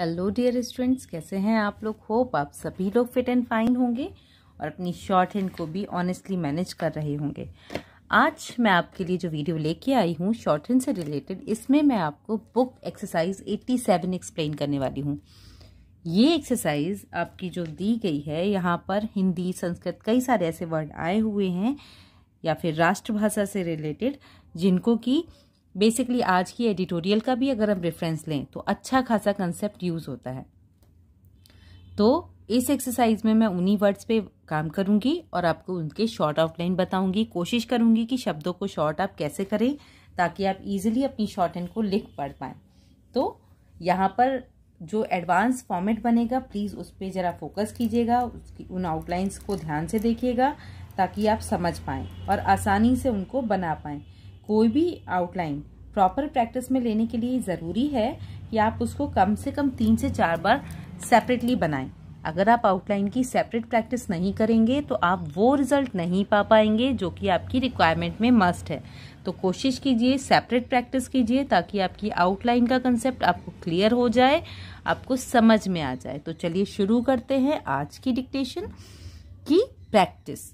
hello dear students कैसे हैं आप लोग होप आप सभी लोग फिट एंड फाइन होंगे और अपनी शॉर्ट हैंड को भी ऑनेस्टली मैनेज कर रहे होंगे आज मैं आपके लिए जो वीडियो लेके आई हूँ शॉर्ट हैंड से रिलेटेड इसमें मैं आपको बुक एक्सरसाइज 87 एक्सप्लेन करने वाली हूँ ये एक्सरसाइज आपकी जो दी गई है यहाँ पर हिंदी संस्कृत कई सारे ऐसे वर्ड आए हुए हैं या फिर राष्ट्रभाषा से रिलेटेड जिनको की बेसिकली आज की एडिटोरियल का भी अगर हम रेफरेंस लें तो अच्छा खासा कंसेप्ट यूज़ होता है तो इस एक्सरसाइज में मैं उन्हीं वर्ड्स पे काम करूंगी और आपको उनके शॉर्ट आउटलाइन बताऊंगी कोशिश करूंगी कि शब्दों को शॉर्ट आप कैसे करें ताकि आप इजीली अपनी शॉर्ट हैंड को लिख पढ़ पाएं तो यहाँ पर जो एडवांस फॉर्मेट बनेगा प्लीज़ उस पर ज़रा फोकस कीजिएगा उसकी उन आउटलाइंस को ध्यान से देखिएगा ताकि आप समझ पाएँ और आसानी से उनको बना पाएँ कोई भी आउटलाइन प्रॉपर प्रैक्टिस में लेने के लिए ज़रूरी है कि आप उसको कम से कम तीन से चार बार सेपरेटली बनाएं अगर आप आउटलाइन की सेपरेट प्रैक्टिस नहीं करेंगे तो आप वो रिजल्ट नहीं पा पाएंगे जो कि आपकी रिक्वायरमेंट में मस्ट है तो कोशिश कीजिए सेपरेट प्रैक्टिस कीजिए ताकि आपकी आउटलाइन का कंसेप्ट आपको क्लियर हो जाए आपको समझ में आ जाए तो चलिए शुरू करते हैं आज की डिक्टेशन की प्रैक्टिस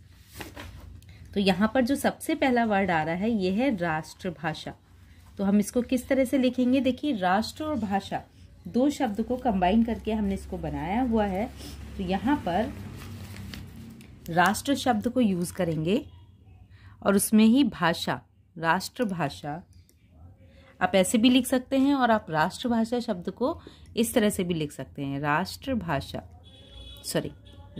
तो यहाँ पर जो सबसे पहला वर्ड आ रहा है ये है राष्ट्रभाषा तो हम इसको किस तरह से लिखेंगे देखिए राष्ट्र और भाषा दो शब्द को कंबाइन करके हमने इसको बनाया हुआ है तो यहाँ पर राष्ट्र शब्द को यूज़ करेंगे और उसमें ही भाषा राष्ट्रभाषा आप ऐसे भी लिख सकते हैं और आप राष्ट्रभाषा शब्द को इस तरह से भी लिख सकते हैं राष्ट्रभाषा सॉरी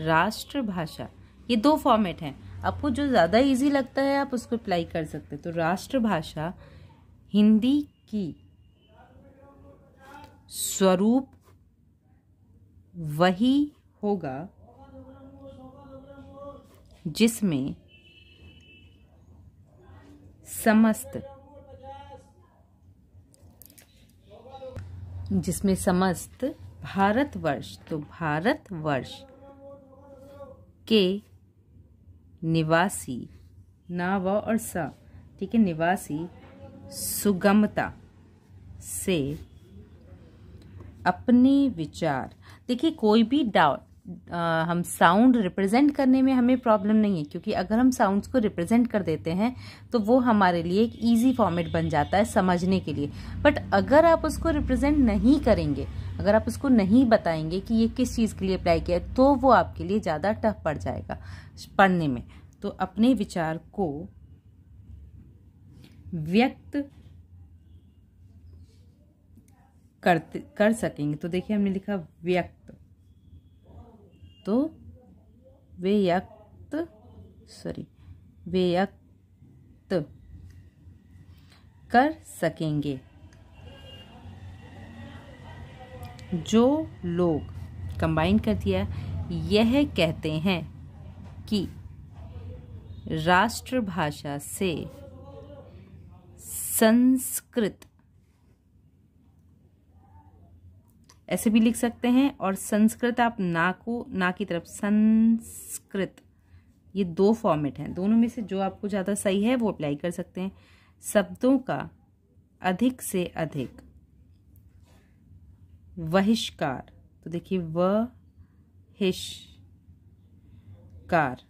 राष्ट्रभाषा ये दो फॉर्मेट हैं आपको जो ज़्यादा इजी लगता है आप उसको अप्लाई कर सकते हैं तो राष्ट्रभाषा हिंदी की स्वरूप वही होगा जिसमें समस्त जिसमें समस्त भारतवर्ष तो भारतवर्ष के निवासी ना व और सा ठीक है निवासी सुगमता से अपने विचार देखिए कोई भी डाउट आ, हम साउंड रिप्रेजेंट करने में हमें प्रॉब्लम नहीं है क्योंकि अगर हम साउंड्स को रिप्रेजेंट कर देते हैं तो वो हमारे लिए एक ईजी फॉर्मेट बन जाता है समझने के लिए बट अगर आप उसको रिप्रेजेंट नहीं करेंगे अगर आप उसको नहीं बताएंगे कि ये किस चीज़ के लिए अप्लाई किया है तो वो आपके लिए ज़्यादा टफ पड़ जाएगा पढ़ने में तो अपने विचार को व्यक्त करते कर सकेंगे तो देखिए हमने लिखा व्यक्त तो व्यक्त सॉरी व्यक्त कर सकेंगे जो लोग कंबाइन कर दिया यह कहते हैं कि राष्ट्रभाषा से संस्कृत ऐसे भी लिख सकते हैं और संस्कृत आप ना को ना की तरफ संस्कृत ये दो फॉर्मेट हैं दोनों में से जो आपको ज़्यादा सही है वो अप्लाई कर सकते हैं शब्दों का अधिक से अधिक वहिष्कार तो देखिए व हिशकार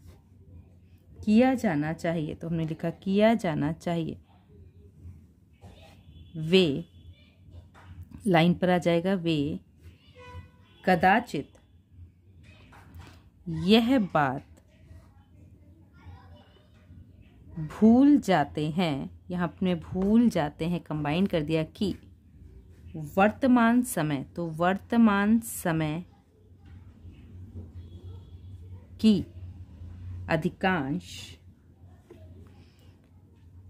किया जाना चाहिए तो हमने लिखा किया जाना चाहिए वे लाइन पर आ जाएगा वे कदाचित यह बात भूल जाते हैं यहाँ अपने भूल जाते हैं कंबाइन कर दिया कि वर्तमान समय तो वर्तमान समय की अधिकांश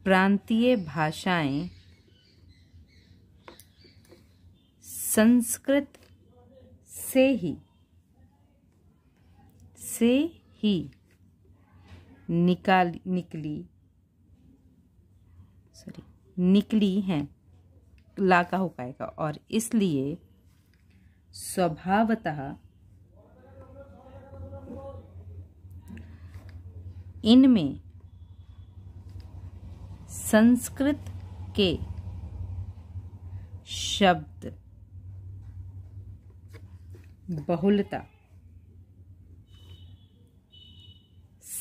प्रांतीय भाषाएं संस्कृत से ही से ही निकाल निकली सॉरी निकली हैं लाका हो पाएगा और इसलिए स्वभावतः इनमें संस्कृत के शब्द बहुलता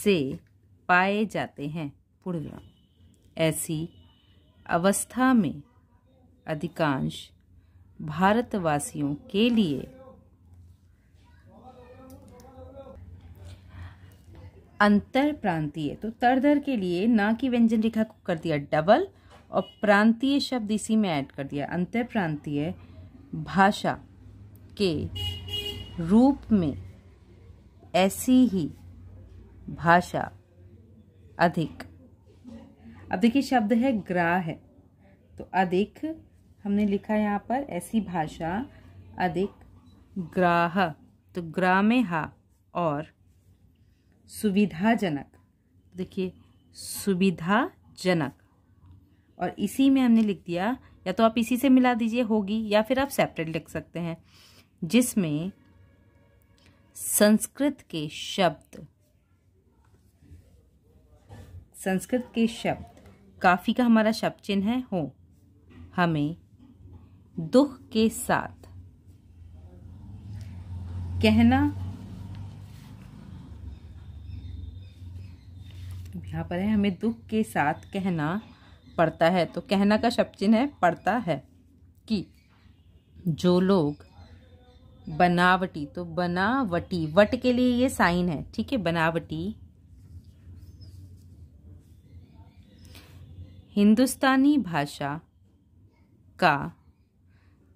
से पाए जाते हैं पूर्णविराम ऐसी अवस्था में अधिकांश भारतवासियों के लिए अंतर प्रांतीय तो तरधर के लिए ना कि व्यंजन रेखा को कर दिया डबल और प्रांतीय शब्द इसी में ऐड कर दिया अंतर प्रांतीय भाषा के रूप में ऐसी ही भाषा अधिक अब देखिए शब्द है ग्राह है तो अधिक हमने लिखा यहाँ पर ऐसी भाषा अधिक ग्राह तो ग्राह में हा और सुविधाजनक देखिए सुविधाजनक और इसी में हमने लिख दिया या तो आप इसी से मिला दीजिए होगी या फिर आप सेपरेट लिख सकते हैं जिसमें संस्कृत के शब्द संस्कृत के शब्द काफ़ी का हमारा शब्द चिन्ह है हो हमें दुख के साथ कहना यहाँ पर है हमें दुख के साथ कहना पड़ता है तो कहना का शब्द चिन्ह है पड़ता है कि जो लोग बनावटी तो बनावटी वट के लिए ये साइन है ठीक है बनावटी हिंदुस्तानी भाषा का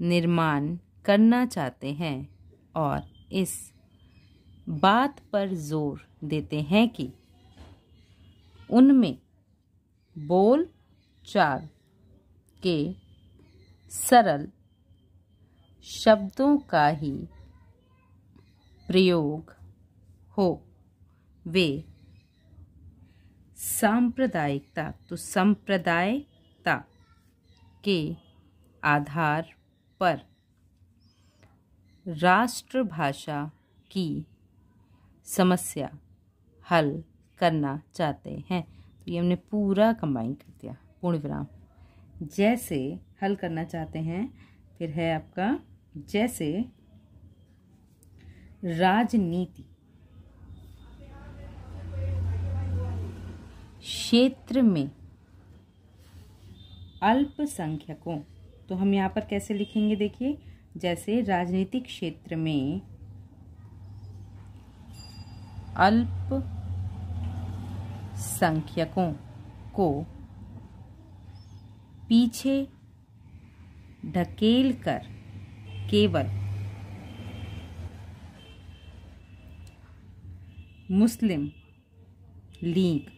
निर्माण करना चाहते हैं और इस बात पर जोर देते हैं कि उनमें बोल चाल के सरल शब्दों का ही प्रयोग हो वे सांप्रदायिकता तो संप्रदायता के आधार पर राष्ट्रभाषा की समस्या हल करना चाहते हैं तो ये हमने पूरा कंबाइन कर दिया पूर्ण विराम जैसे हल करना चाहते हैं फिर है आपका जैसे राजनीति क्षेत्र में अल्पसंख्यकों तो हम यहाँ पर कैसे लिखेंगे देखिए जैसे राजनीतिक क्षेत्र में अल्प संख्यकों को पीछे ढकेल कर केवल मुस्लिम लीग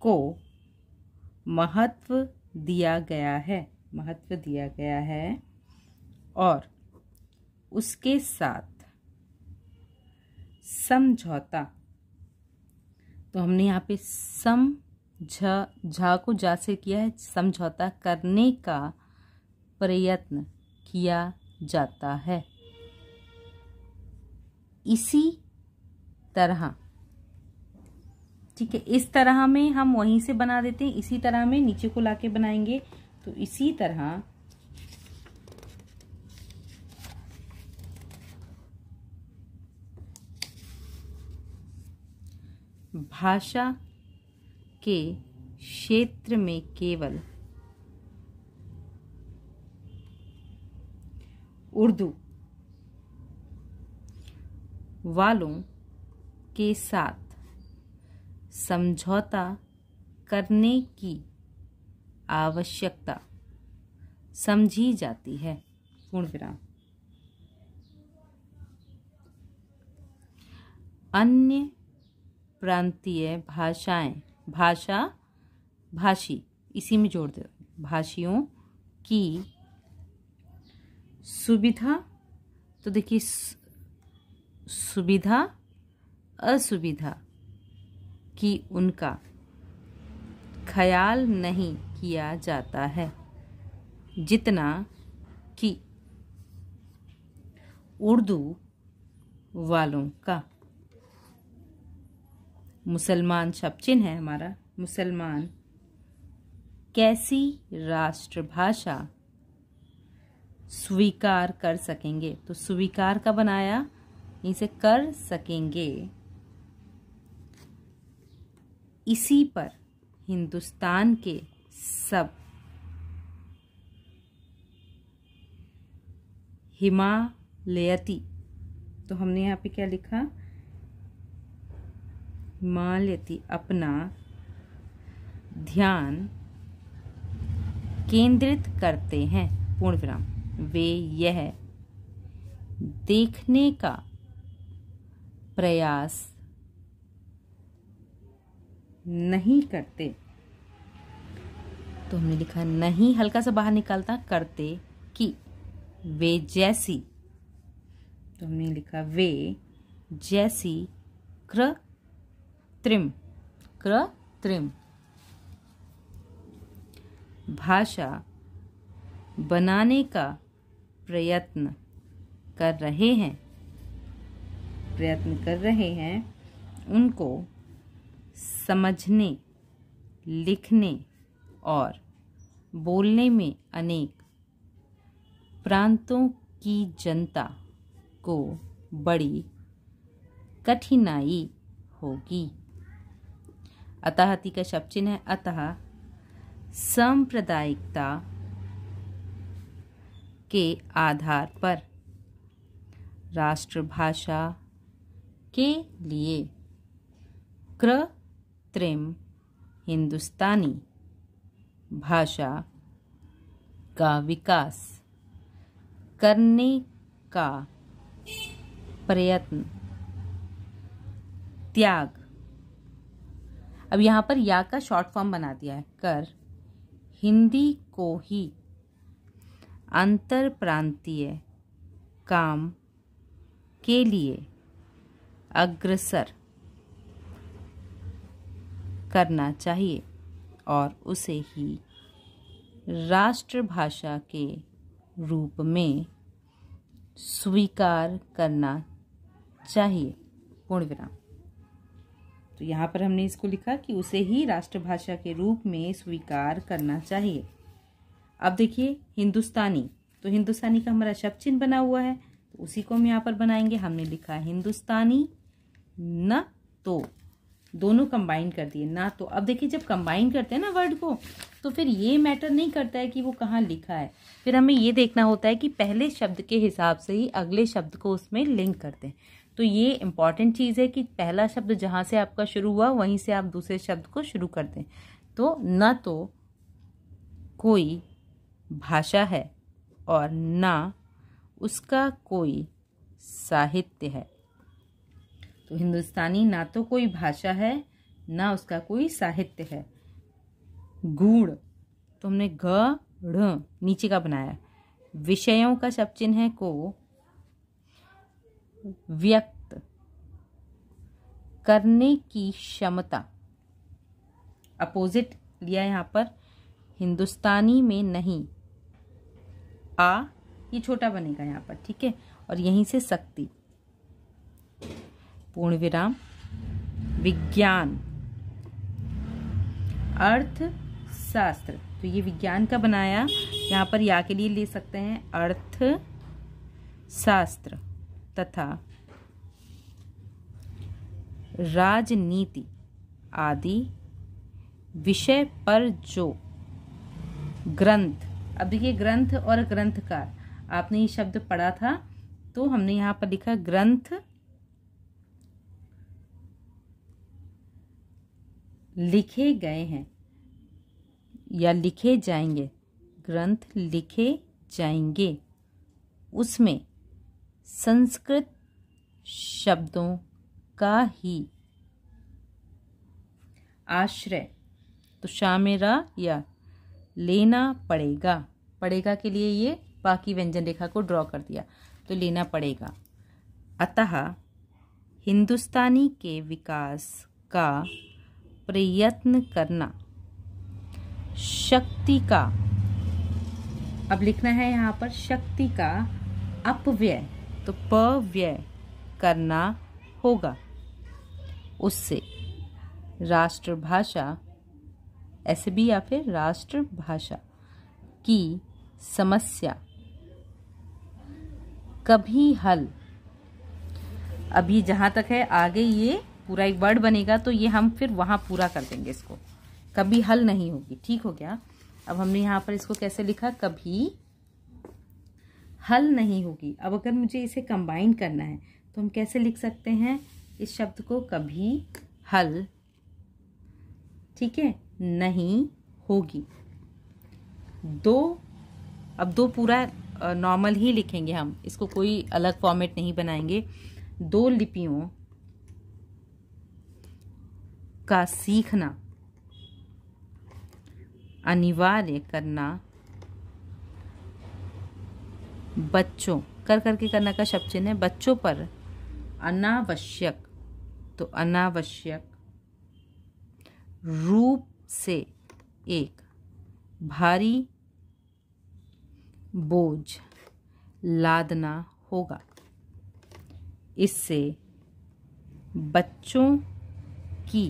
को महत्व दिया गया है महत्व दिया गया है और उसके साथ समझौता तो हमने यहाँ पे सम झा झा को जा से किया है समझौता करने का प्रयत्न किया जाता है इसी तरह ठीक है इस तरह में हम वहीं से बना देते हैं इसी तरह में नीचे को लाके बनाएंगे तो इसी तरह भाषा के क्षेत्र में केवल उर्दू वालों के साथ समझौता करने की आवश्यकता समझी जाती है विराम अन्य प्रांतीय भाषाएं भाषा भाषी इसी में जोड़ दो भाषियों की सुविधा तो देखिए सुविधा असुविधा कि उनका ख्याल नहीं किया जाता है जितना कि उर्दू वालों का मुसलमान शब्द चिन्ह है हमारा मुसलमान कैसी राष्ट्रभाषा स्वीकार कर सकेंगे तो स्वीकार का बनाया इसे कर सकेंगे इसी पर हिंदुस्तान के सब हिमालयती तो हमने यहाँ पे क्या लिखा मान लेती अपना ध्यान केंद्रित करते हैं पूर्ण विराम वे यह देखने का प्रयास नहीं करते तो हमने लिखा नहीं हल्का सा बाहर निकालता करते कि वे जैसी तो हमने लिखा वे जैसी क्र त्रिम कृत्रिम भाषा बनाने का प्रयत्न कर रहे हैं प्रयत्न कर रहे हैं उनको समझने लिखने और बोलने में अनेक प्रांतों की जनता को बड़ी कठिनाई होगी अतः का शब्द चिन्ह है अतः सांप्रदायिकता के आधार पर राष्ट्रभाषा के लिए कृत्रिम हिंदुस्तानी भाषा का विकास करने का प्रयत्न त्याग अब यहाँ पर या का शॉर्ट फॉर्म बना दिया है कर हिंदी को ही अंतर प्रांतीय काम के लिए अग्रसर करना चाहिए और उसे ही राष्ट्रभाषा के रूप में स्वीकार करना चाहिए पूर्ण विराम तो यहाँ पर हमने इसको लिखा कि उसे ही राष्ट्रभाषा के रूप में स्वीकार करना चाहिए अब देखिए हिंदुस्तानी तो हिंदुस्तानी का हमारा शब्द चिन्ह बना हुआ है तो उसी को हम यहाँ पर बनाएंगे हमने लिखा हिंदुस्तानी न तो दोनों कंबाइन कर दिए ना तो अब देखिए जब कंबाइन करते हैं ना वर्ड को तो फिर ये मैटर नहीं करता है कि वो कहाँ लिखा है फिर हमें ये देखना होता है कि पहले शब्द के हिसाब से ही अगले शब्द को उसमें लिंक करते हैं तो ये इम्पॉर्टेंट चीज़ है कि पहला शब्द जहाँ से आपका शुरू हुआ वहीं से आप दूसरे शब्द को शुरू कर दें तो न तो कोई भाषा है और ना उसका कोई साहित्य है तो हिंदुस्तानी ना तो कोई भाषा है ना उसका कोई साहित्य है गुड़ तो हमने घ नीचे का बनाया विषयों का शब्द चिन्ह है को व्यक्त करने की क्षमता अपोजिट लिया यहां पर हिंदुस्तानी में नहीं आ ये छोटा बनेगा यहां पर ठीक है और यहीं से शक्ति पूर्ण विराम विज्ञान अर्थशास्त्र तो ये विज्ञान का बनाया यहां पर या के लिए ले सकते हैं अर्थशास्त्र तथा राजनीति आदि विषय पर जो ग्रंथ अब देखिए ग्रंथ और ग्रंथकार आपने ये शब्द पढ़ा था तो हमने यहाँ पर लिखा ग्रंथ लिखे गए हैं या लिखे जाएंगे ग्रंथ लिखे जाएंगे उसमें संस्कृत शब्दों का ही आश्रय तो शामेरा या लेना पड़ेगा पड़ेगा के लिए ये बाकी व्यंजन रेखा को ड्रॉ कर दिया तो लेना पड़ेगा अतः हिंदुस्तानी के विकास का प्रयत्न करना शक्ति का अब लिखना है यहाँ पर शक्ति का अपव्यय तो प व्यय करना होगा उससे राष्ट्रभाषा ऐसे भी या फिर राष्ट्रभाषा की समस्या कभी हल अभी जहां तक है आगे ये पूरा एक वर्ड बनेगा तो ये हम फिर वहां पूरा कर देंगे इसको कभी हल नहीं होगी ठीक हो गया अब हमने यहां पर इसको कैसे लिखा कभी हल नहीं होगी अब अगर मुझे इसे कंबाइन करना है तो हम कैसे लिख सकते हैं इस शब्द को कभी हल ठीक है नहीं होगी दो अब दो पूरा नॉर्मल ही लिखेंगे हम इसको कोई अलग फॉर्मेट नहीं बनाएंगे दो लिपियों का सीखना अनिवार्य करना बच्चों कर करके करना का शब्द चिन्ह है बच्चों पर अनावश्यक तो अनावश्यक रूप से एक भारी बोझ लादना होगा इससे बच्चों की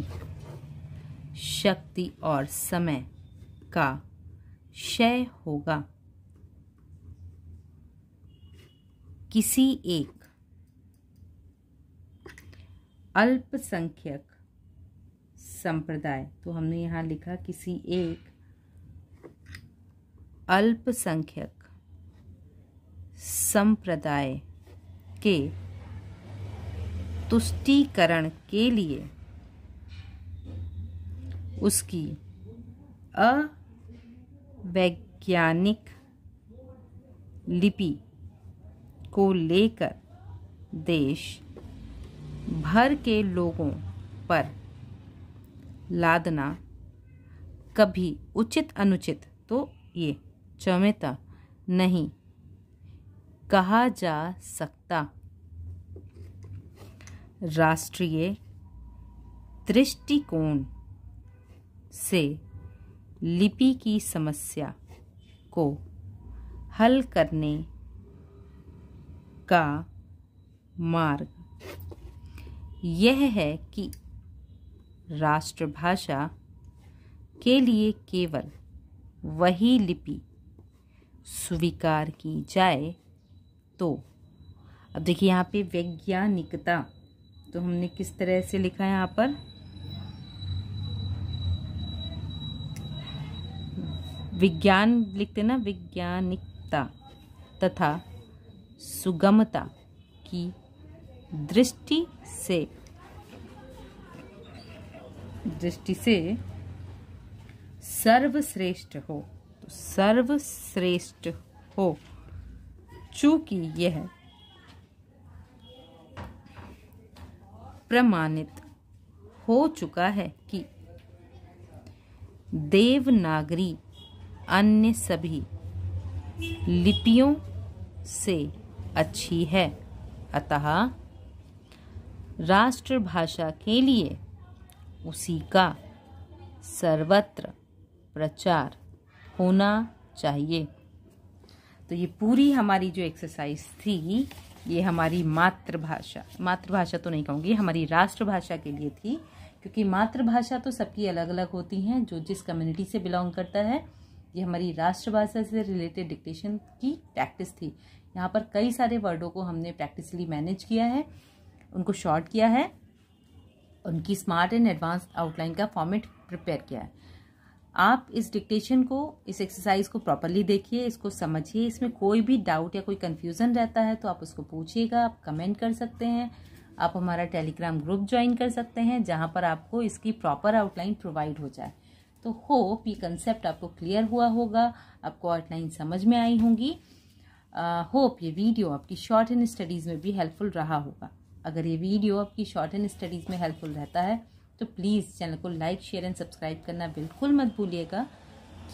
शक्ति और समय का क्षय होगा किसी एक अल्पसंख्यक संप्रदाय तो हमने यहाँ लिखा किसी एक अल्पसंख्यक संप्रदाय के तुष्टीकरण के लिए उसकी अवैज्ञानिक लिपि को लेकर देश भर के लोगों पर लादना कभी उचित अनुचित तो ये चमेता नहीं कहा जा सकता राष्ट्रीय दृष्टिकोण से लिपि की समस्या को हल करने का मार्ग यह है कि राष्ट्रभाषा के लिए केवल वही लिपि स्वीकार की जाए तो अब देखिए यहाँ पे वैज्ञानिकता तो हमने किस तरह से लिखा है यहाँ पर विज्ञान लिखते ना वैज्ञानिकता तथा सुगमता की दृष्टि से दृष्टि से सर्वश्रेष्ठ हो तो सर्वश्रेष्ठ हो चूंकि यह प्रमाणित हो चुका है कि देवनागरी अन्य सभी लिपियों से अच्छी है अतः राष्ट्रभाषा के लिए उसी का सर्वत्र प्रचार होना चाहिए तो ये पूरी हमारी जो एक्सरसाइज थी ये हमारी मातृभाषा मातृभाषा तो नहीं कहूँगी हमारी राष्ट्रभाषा के लिए थी क्योंकि मातृभाषा तो सबकी अलग अलग होती हैं जो जिस कम्युनिटी से बिलोंग करता है ये हमारी राष्ट्रभाषा से रिलेटेड डिक्टेशन की प्रैक्टिस थी यहाँ पर कई सारे वर्डों को हमने प्रैक्टिसली मैनेज किया है उनको शॉर्ट किया है उनकी स्मार्ट एंड एडवांस आउटलाइन का फॉर्मेट प्रिपेयर किया है आप इस डिक्टेशन को इस एक्सरसाइज को प्रॉपरली देखिए इसको समझिए इसमें कोई भी डाउट या कोई कन्फ्यूज़न रहता है तो आप उसको पूछिएगा आप कमेंट कर सकते हैं आप हमारा टेलीग्राम ग्रुप ज्वाइन कर सकते हैं जहाँ पर आपको इसकी प्रॉपर आउटलाइन प्रोवाइड हो जाए तो होप ये कंसेप्ट आपको क्लियर हुआ होगा आपको आउटलाइन समझ में आई होंगी होप ये वीडियो आपकी शॉर्ट एंड स्टडीज़ में भी हेल्पफुल रहा होगा अगर ये वीडियो आपकी शॉर्ट एंड स्टडीज़ में हेल्पफुल रहता है तो प्लीज़ चैनल को लाइक शेयर एंड सब्सक्राइब करना बिल्कुल मत भूलिएगा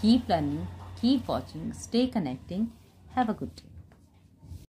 keep learning keep watching stay connecting have a good day